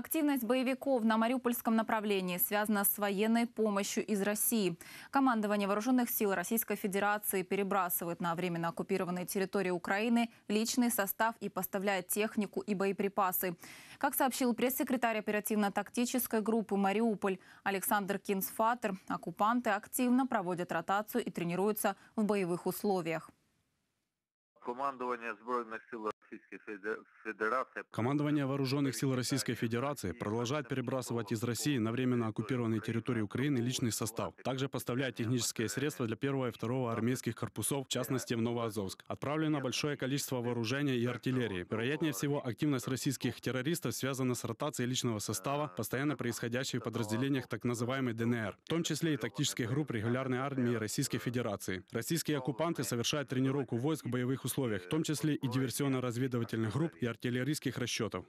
Активность боевиков на Мариупольском направлении связана с военной помощью из России. Командование Вооруженных сил Российской Федерации перебрасывает на временно оккупированные территории Украины личный состав и поставляет технику и боеприпасы. Как сообщил пресс-секретарь оперативно-тактической группы «Мариуполь» Александр Кинсфатер, оккупанты активно проводят ротацию и тренируются в боевых условиях. Командование Збройных сил Российской Федерации. Командование Вооруженных сил Российской Федерации продолжает перебрасывать из России на временно оккупированные территории Украины личный состав. Также поставляет технические средства для первого и второго армейских корпусов, в частности в Новоазовск. Отправлено большое количество вооружения и артиллерии. Вероятнее всего, активность российских террористов связана с ротацией личного состава, постоянно происходящей в подразделениях так называемой ДНР, в том числе и тактических групп регулярной армии Российской Федерации. Российские оккупанты совершают тренировку войск в боевых условиях условиях, в том числе и диверсионно-разведывательных групп и артиллерийских расчетов.